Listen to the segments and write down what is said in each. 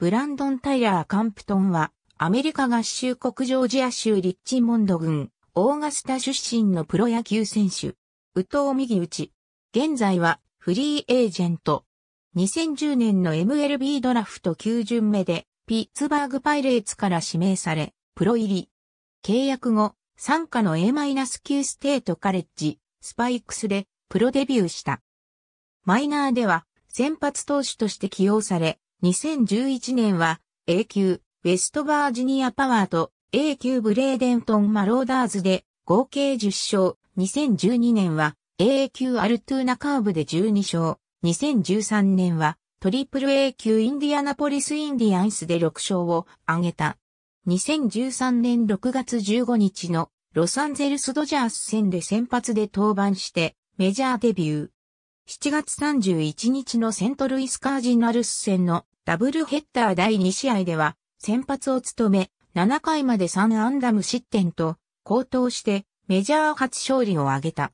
ブランドン・タイラー・カンプトンは、アメリカ合衆国ジョージア州リッチモンド郡、オーガスタ出身のプロ野球選手。右藤右打現在は、フリーエージェント。2010年の MLB ドラフト9巡目で、ピッツバーグパイレーツから指名され、プロ入り。契約後、参加の A-9 ステートカレッジ、スパイクスでプロデビューした。マイナーでは先発投手として起用され、2011年は A 級ウェストバージニアパワーと A 級ブレーデントンマローダーズで合計10勝。2012年は A 級アルトゥーナカーブで12勝。2013年はトリプル A 級インディアナポリスインディアンスで6勝を挙げた。2013年6月15日のロサンゼルスドジャース戦で先発で登板してメジャーデビュー。7月31日のセントルイスカージナルス戦のダブルヘッダー第2試合では先発を務め7回まで3ンダム失点と高騰してメジャー初勝利を挙げた。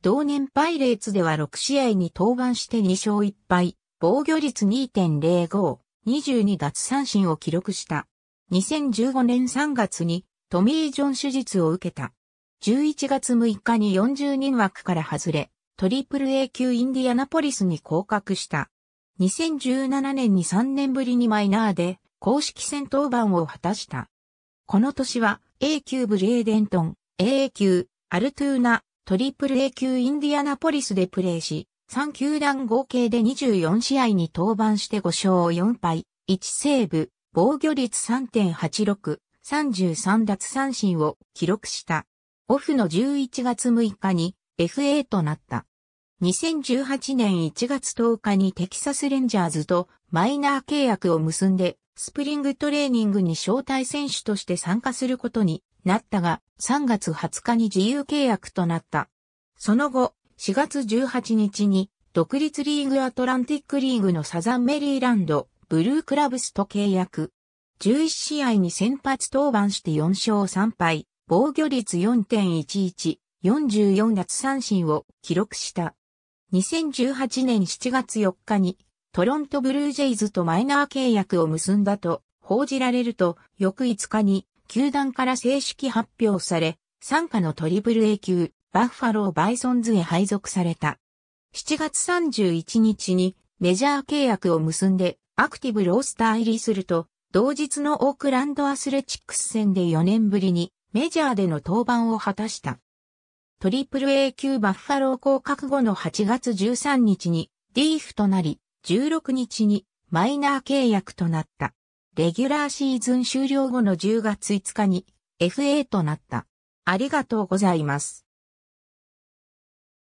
同年パイレーツでは6試合に登板して2勝1敗、防御率2.05、22奪三振を記録した。2015年3月にトミー・ジョン手術を受けた。11月6日に40人枠から外れ、トリプル A 級インディアナポリスに降格した。2017年に3年ぶりにマイナーで公式戦登板を果たした。この年は A 級ブレーデントン、AA 級、アルトゥーナ、トリプル A 級インディアナポリスでプレーし、3球団合計で24試合に登板して5勝4敗、1セーブ、防御率3.86、33奪三振を記録した。オフの11月6日に FA となった。2018年1月10日にテキサスレンジャーズとマイナー契約を結んで、スプリングトレーニングに招待選手として参加することになったが、3月20日に自由契約となった。その後、4月18日に、独立リーグアトランティックリーグのサザンメリーランド、ブルークラブスと契約。11試合に先発登板して4勝3敗、防御率4.11、44奪三振を記録した。2018年7月4日にトロントブルージェイズとマイナー契約を結んだと報じられると、翌5日に球団から正式発表され、参加のトリプル A 級バッファローバイソンズへ配属された。7月31日にメジャー契約を結んでアクティブロースター入りすると、同日のオークランドアスレチックス戦で4年ぶりにメジャーでの登板を果たした。トリプル A 級バッファロー降格後の8月13日に DF となり、16日にマイナー契約となった。レギュラーシーズン終了後の10月5日に FA となった。ありがとうございます。